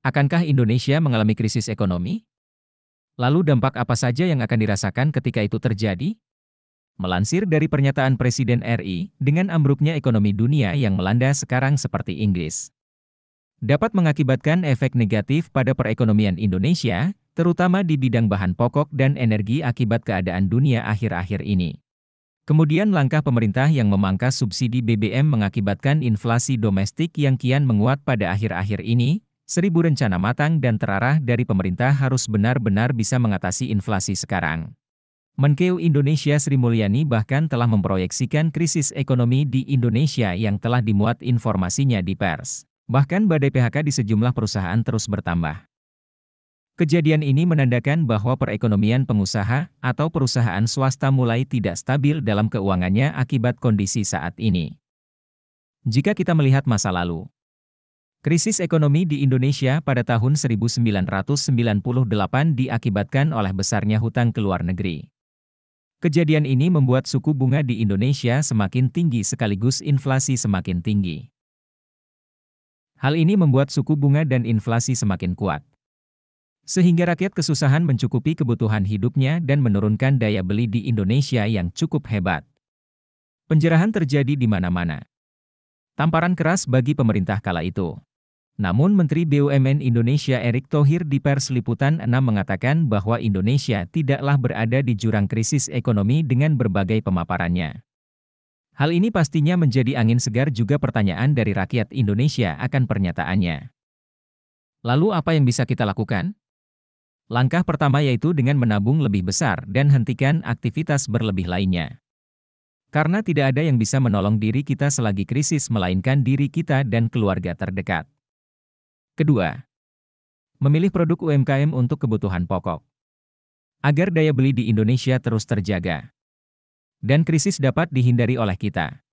Akankah Indonesia mengalami krisis ekonomi? Lalu dampak apa saja yang akan dirasakan ketika itu terjadi? Melansir dari pernyataan Presiden RI, dengan ambruknya ekonomi dunia yang melanda sekarang seperti Inggris, dapat mengakibatkan efek negatif pada perekonomian Indonesia, terutama di bidang bahan pokok dan energi akibat keadaan dunia akhir-akhir ini. Kemudian langkah pemerintah yang memangkas subsidi BBM mengakibatkan inflasi domestik yang kian menguat pada akhir-akhir ini, seribu rencana matang dan terarah dari pemerintah harus benar-benar bisa mengatasi inflasi sekarang. Menkeu Indonesia Sri Mulyani bahkan telah memproyeksikan krisis ekonomi di Indonesia yang telah dimuat informasinya di pers. Bahkan badai PHK di sejumlah perusahaan terus bertambah. Kejadian ini menandakan bahwa perekonomian pengusaha atau perusahaan swasta mulai tidak stabil dalam keuangannya akibat kondisi saat ini. Jika kita melihat masa lalu, Krisis ekonomi di Indonesia pada tahun 1998 diakibatkan oleh besarnya hutang ke luar negeri. Kejadian ini membuat suku bunga di Indonesia semakin tinggi sekaligus inflasi semakin tinggi. Hal ini membuat suku bunga dan inflasi semakin kuat. Sehingga rakyat kesusahan mencukupi kebutuhan hidupnya dan menurunkan daya beli di Indonesia yang cukup hebat. Penjerahan terjadi di mana-mana. Tamparan keras bagi pemerintah kala itu. Namun Menteri BUMN Indonesia Erick Thohir di pers Liputan 6 mengatakan bahwa Indonesia tidaklah berada di jurang krisis ekonomi dengan berbagai pemaparannya. Hal ini pastinya menjadi angin segar juga pertanyaan dari rakyat Indonesia akan pernyataannya. Lalu apa yang bisa kita lakukan? Langkah pertama yaitu dengan menabung lebih besar dan hentikan aktivitas berlebih lainnya. Karena tidak ada yang bisa menolong diri kita selagi krisis melainkan diri kita dan keluarga terdekat. Kedua, memilih produk UMKM untuk kebutuhan pokok. Agar daya beli di Indonesia terus terjaga. Dan krisis dapat dihindari oleh kita.